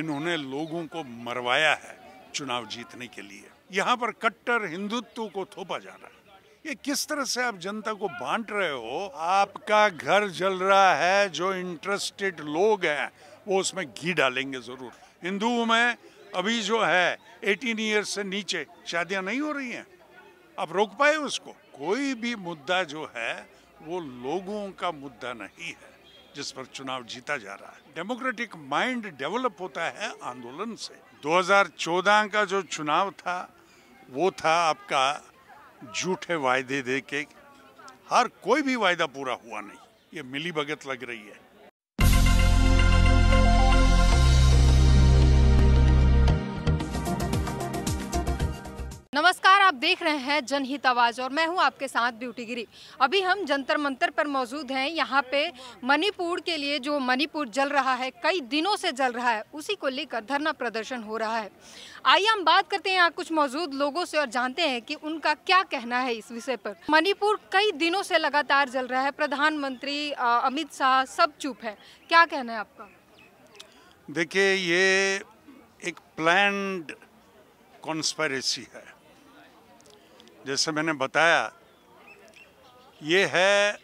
इन्होंने लोगों को मरवाया है चुनाव जीतने के लिए यहाँ पर कट्टर हिंदुत्व को थोपा जा रहा है ये किस तरह से आप जनता को बांट रहे हो आपका घर जल रहा है जो इंटरेस्टेड लोग हैं वो उसमें घी डालेंगे जरूर हिंदुओं में अभी जो है 18 ईयर्स से नीचे शादियां नहीं हो रही हैं आप रोक पाए उसको कोई भी मुद्दा जो है वो लोगों का मुद्दा नहीं है जिस पर चुनाव जीता जा रहा है डेमोक्रेटिक माइंड डेवलप होता है आंदोलन से 2014 का जो चुनाव था वो था आपका झूठे वायदे दे के हर कोई भी वायदा पूरा हुआ नहीं ये मिली भगत लग रही है नमस्कार आप देख रहे हैं जनहित आवाज़ और मैं हूं आपके साथ ब्यूटी गिरी अभी हम जंतर मंतर पर मौजूद हैं यहां पे मणिपुर के लिए जो मणिपुर जल रहा है कई दिनों से जल रहा है उसी को लेकर धरना प्रदर्शन हो रहा है आइए हम बात करते हैं यहाँ कुछ मौजूद लोगों से और जानते हैं कि उनका क्या कहना है इस विषय पर मणिपुर कई दिनों से लगातार जल रहा है प्रधानमंत्री अमित शाह सब चुप है क्या कहना है आपका देखिए ये एक प्लैंड कॉन्स्पायरेसी है जैसे मैंने बताया ये है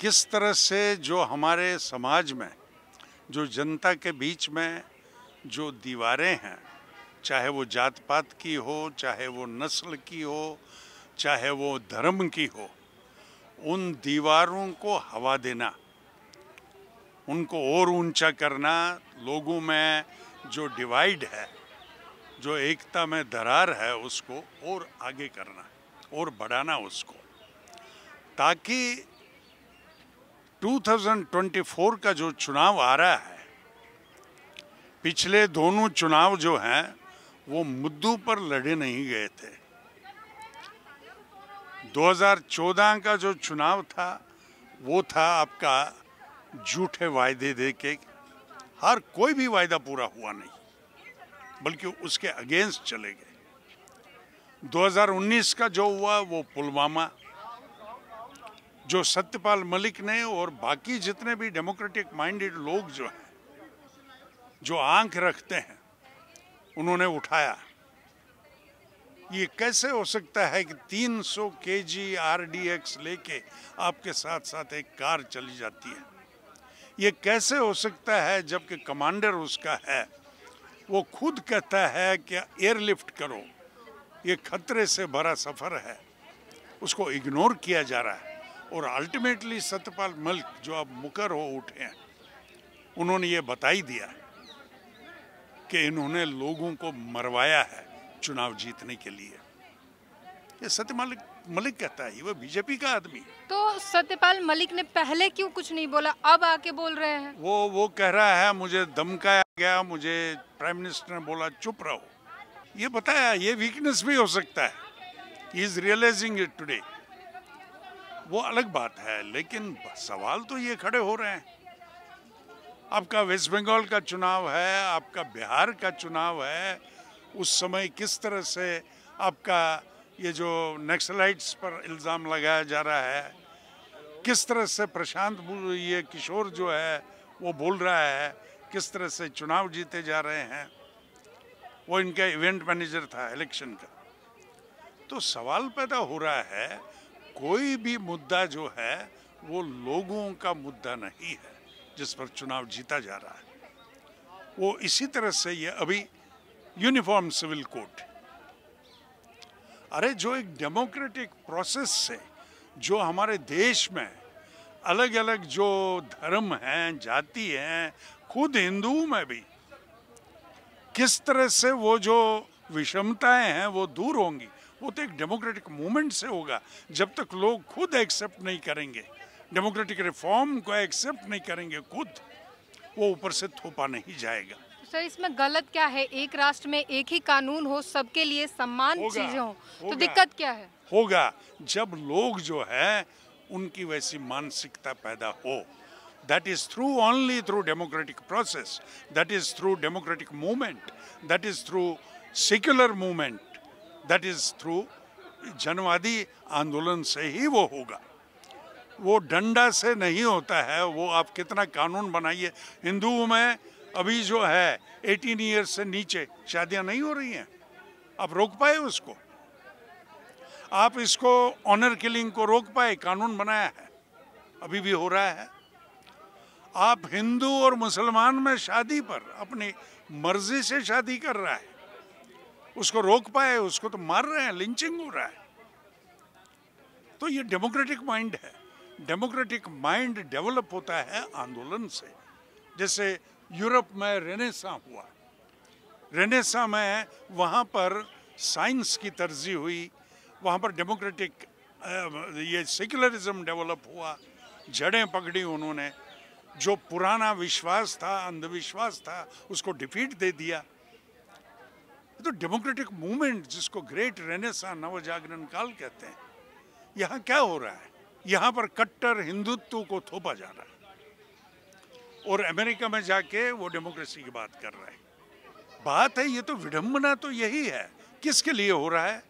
किस तरह से जो हमारे समाज में जो जनता के बीच में जो दीवारें हैं चाहे वो जात पात की हो चाहे वो नस्ल की हो चाहे वो धर्म की हो उन दीवारों को हवा देना उनको और ऊंचा करना लोगों में जो डिवाइड है जो एकता में दरार है उसको और आगे करना और बढ़ाना उसको ताकि 2024 का जो चुनाव आ रहा है पिछले दोनों चुनाव जो हैं वो मुद्दों पर लड़े नहीं गए थे 2014 का जो चुनाव था वो था आपका झूठे वायदे दे के हर कोई भी वायदा पूरा हुआ नहीं बल्कि उसके अगेंस्ट चले गए 2019 का जो हुआ वो पुलवामा जो सत्यपाल मलिक ने और बाकी जितने भी डेमोक्रेटिक माइंडेड लोग जो हैं जो आंख रखते हैं उन्होंने उठाया ये कैसे हो सकता है कि 300 सौ के जी आर लेके आपके साथ साथ एक कार चली जाती है ये कैसे हो सकता है जबकि कमांडर उसका है वो खुद कहता है कि एयरलिफ्ट करो ये खतरे से भरा सफ़र है उसको इग्नोर किया जा रहा है और अल्टीमेटली सत्यपाल मलिक जो अब मुकर हो उठे हैं उन्होंने ये बता ही दिया कि इन्होंने लोगों को मरवाया है चुनाव जीतने के लिए ये सत्य मलिक मलिक कहता है वो बीजेपी का आदमी तो सत्यपाल मलिक ने पहले क्यों कुछ नहीं बोला अब आके बोल रहे हैं वो वो कह रहा है मुझे दमकाया गया मुझे प्राइम मिनिस्टर ने बोला चुप रहो ये बताया ये वीकनेस भी हो सकता है इज रियलाइजिंग इट टुडे वो अलग बात है लेकिन सवाल तो ये खड़े हो रहे हैं आपका वेस्ट बंगाल का चुनाव है आपका बिहार का चुनाव है उस समय किस तरह से आपका ये जो नक्सलाइट्स पर इल्ज़ाम लगाया जा रहा है किस तरह से प्रशांत ये किशोर जो है वो बोल रहा है किस तरह से चुनाव जीते जा रहे हैं वो इनका इवेंट मैनेजर था इलेक्शन का तो सवाल पैदा हो रहा है कोई भी मुद्दा जो है वो लोगों का मुद्दा नहीं है जिस पर चुनाव जीता जा रहा है वो इसी तरह से ये अभी यूनिफॉर्म सिविल कोड अरे जो एक डेमोक्रेटिक प्रोसेस से जो हमारे देश में अलग अलग जो धर्म हैं जाति हैं खुद हिंदुओं में भी किस तरह से वो जो विषमताएं हैं वो दूर होंगी वो तो एक डेमोक्रेटिक मूवमेंट से होगा जब तक लोग खुद एक्सेप्ट नहीं करेंगे डेमोक्रेटिक रिफॉर्म को एक्सेप्ट नहीं करेंगे खुद वो ऊपर से थोपा नहीं जाएगा सर इसमें गलत क्या है एक राष्ट्र में एक ही कानून हो सबके लिए सम्मान चीजें हो तो दिक्कत क्या है होगा जब लोग जो है उनकी वैसी मानसिकता पैदा हो That is through only through democratic process. That is through democratic movement. That is through secular movement. That is through janwadi andolan se hi wo hoga wo danda se nahi hota hai wo aap kitna kanun banaiye hindu mein abhi jo hai 18 years se niche shaadiyan nahi ho rahi hain aap rok paye usko आप इसको honour killing को रोक पाए कानून बनाया है अभी भी हो रहा है आप हिंदू और मुसलमान में शादी पर अपनी मर्जी से शादी कर रहा है उसको रोक पाए उसको तो मार रहे हैं लिंचिंग हो रहा है तो ये डेमोक्रेटिक माइंड है डेमोक्रेटिक माइंड डेवलप होता है आंदोलन से जैसे यूरोप में रेनेसा हुआ रेनेसा में वहाँ पर साइंस की तर्जी हुई वहाँ पर डेमोक्रेटिक ये सेक्युलरिज्म डेवलप हुआ जड़ें पकड़ी उन्होंने जो पुराना विश्वास था अंधविश्वास था उसको डिफीट दे दिया तो डेमोक्रेटिक मूवमेंट जिसको ग्रेट रेनेसा नवजागरण काल कहते हैं यहाँ क्या हो रहा है यहाँ पर कट्टर हिंदुत्व को थोपा जा रहा है और अमेरिका में जाके वो डेमोक्रेसी की बात कर रहे हैं बात है ये तो विडंबना तो यही है किसके लिए हो रहा है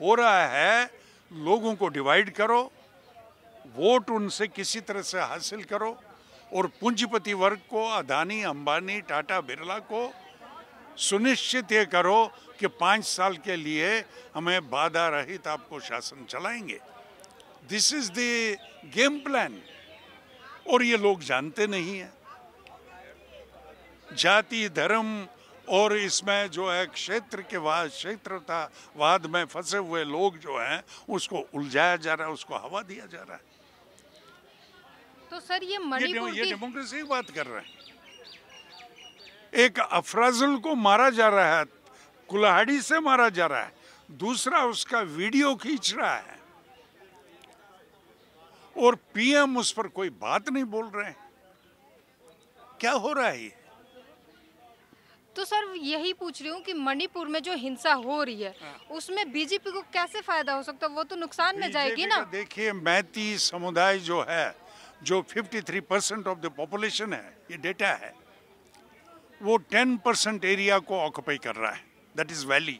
हो रहा है लोगों को डिवाइड करो वोट उनसे किसी तरह से हासिल करो और पूंजीपति वर्ग को अदानी अंबानी टाटा बिरला को सुनिश्चित ये करो कि पाँच साल के लिए हमें बाधा रहित आपको शासन चलाएंगे this is the game plan और ये लोग जानते नहीं है जाति धर्म और इसमें जो है क्षेत्र के वाद क्षेत्रता वाद में फंसे हुए लोग जो हैं उसको उलझाया जा रहा है उसको हवा दिया जा रहा है तो सर ये मणिपुर ये डेमोक्रेसी की बात कर रहे हैं एक अफराजुल को मारा जा रहा है कुल्हाड़ी से मारा जा रहा है दूसरा उसका वीडियो खींच रहा है और पीएम उस पर कोई बात नहीं बोल रहे हैं क्या हो रहा है तो सर यही पूछ रही हूँ कि मणिपुर में जो हिंसा हो रही है हाँ। उसमें बीजेपी को कैसे फायदा हो सकता है वो तो नुकसान में जाएगी ना देखिए मैती समुदाय जो है जो 53 परसेंट ऑफ द पॉपुलेशन है ये डेटा है वो 10 परसेंट एरिया को ऑक्यूपाई कर रहा है दैट इज़ वैली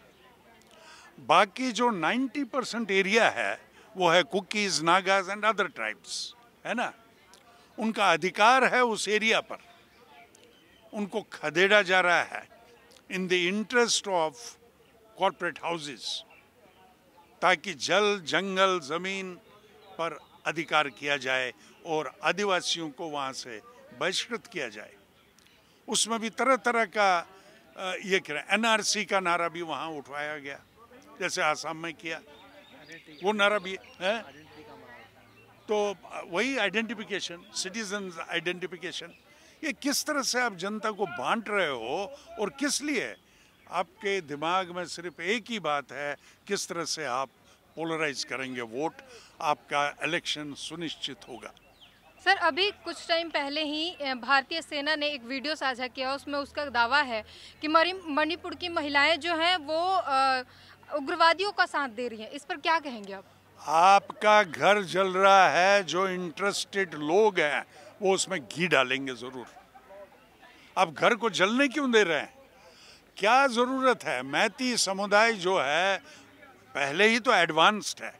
बाकी जो 90 परसेंट एरिया है वो है Kukis Nagas and other tribes है ना उनका अधिकार है उस एरिया पर उनको खदेड़ा जा रहा है in the interest of corporate houses ताकि जल जंगल ज़मीन पर अधिकार किया जाए और आदिवासियों को वहाँ से बहिष्कृत किया जाए उसमें भी तरह तरह का ये कह रहे एनआरसी का नारा भी वहाँ उठवाया गया जैसे आसाम में किया वो नारा भी है तो वही आइडेंटिफिकेशन सिटीजन आइडेंटिफिकेशन ये किस तरह से आप जनता को बांट रहे हो और किस लिए आपके दिमाग में सिर्फ एक ही बात है किस तरह से आप पोलराइज करेंगे वोट आपका इलेक्शन सुनिश्चित होगा सर अभी कुछ टाइम पहले ही भारतीय सेना ने एक वीडियो साझा किया उसमें उसका दावा है कि मणिपुर की महिलाएं जो हैं वो उग्रवादियों का साथ दे रही हैं इस पर क्या कहेंगे आप आपका घर जल रहा है जो इंटरेस्टेड लोग हैं वो उसमें घी डालेंगे ज़रूर आप घर को जलने क्यों दे रहे हैं क्या ज़रूरत है मैती समुदाय जो है पहले ही तो एडवांस्ड है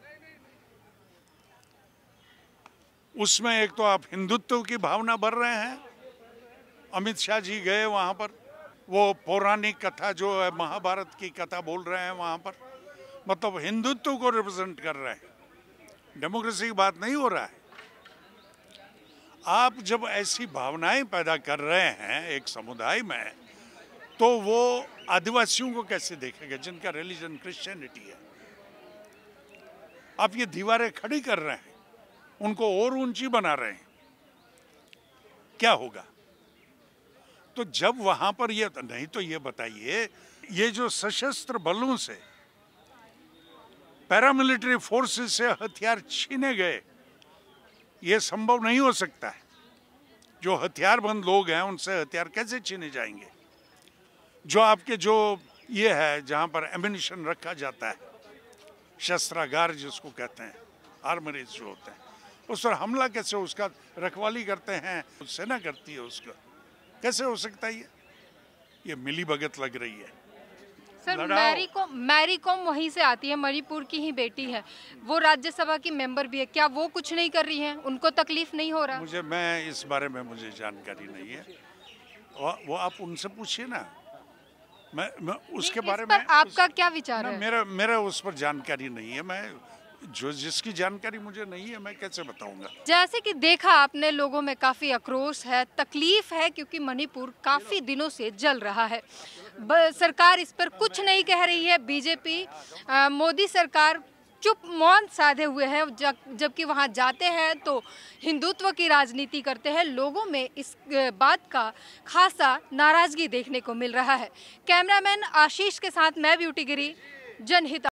उसमें एक तो आप हिंदुत्व की भावना भर रहे हैं अमित शाह जी गए वहाँ पर वो पौराणिक कथा जो है महाभारत की कथा बोल रहे हैं वहाँ पर मतलब हिंदुत्व को रिप्रेजेंट कर रहे हैं डेमोक्रेसी की बात नहीं हो रहा है आप जब ऐसी भावनाएं पैदा कर रहे हैं एक समुदाय में तो वो आदिवासियों को कैसे देखेगा जिनका रिलीजन क्रिश्चियनिटी है आप ये दीवारें खड़ी कर रहे हैं उनको और ऊंची बना रहे हैं क्या होगा तो जब वहां पर ये नहीं तो ये बताइए ये जो सशस्त्र बलों से पैरामिलिट्री फोर्सेस से हथियार छीने गए ये संभव नहीं हो सकता है जो हथियारबंद लोग हैं उनसे हथियार कैसे छीने जाएंगे जो आपके जो ये है जहां पर एमिनेशन रखा जाता है शस्त्रागार जिसको कहते हैं आर्मरीज जो होते हैं उस पर हमला कैसे उसका रखवाली करते हैं सेना करती है उसका कैसे हो सकता है ये ये मिली भगत लग रही है सर मैरी कॉम मैरी कॉम वहीं से आती है मणिपुर की ही बेटी है वो राज्यसभा की मेंबर भी है क्या वो कुछ नहीं कर रही है उनको तकलीफ नहीं हो रहा मुझे मैं इस बारे में मुझे जानकारी नहीं है वो आप उनसे पूछिए ना मैं, मैं उसके बारे में आपका उस, क्या विचार है मेरा मेरा उस पर जानकारी नहीं है मैं जो जिसकी जानकारी मुझे नहीं है मैं कैसे बताऊंगा जैसे कि देखा आपने लोगों में काफ़ी आक्रोश है तकलीफ है क्योंकि मणिपुर काफ़ी दिनों से जल रहा है सरकार इस पर कुछ नहीं कह रही है बीजेपी मोदी सरकार चुप मौन साधे हुए हैं जबकि वहाँ जाते हैं तो हिंदुत्व की राजनीति करते हैं लोगों में इस बात का खासा नाराजगी देखने को मिल रहा है कैमरामैन आशीष के साथ मैं ब्यूटी गिरी जनहित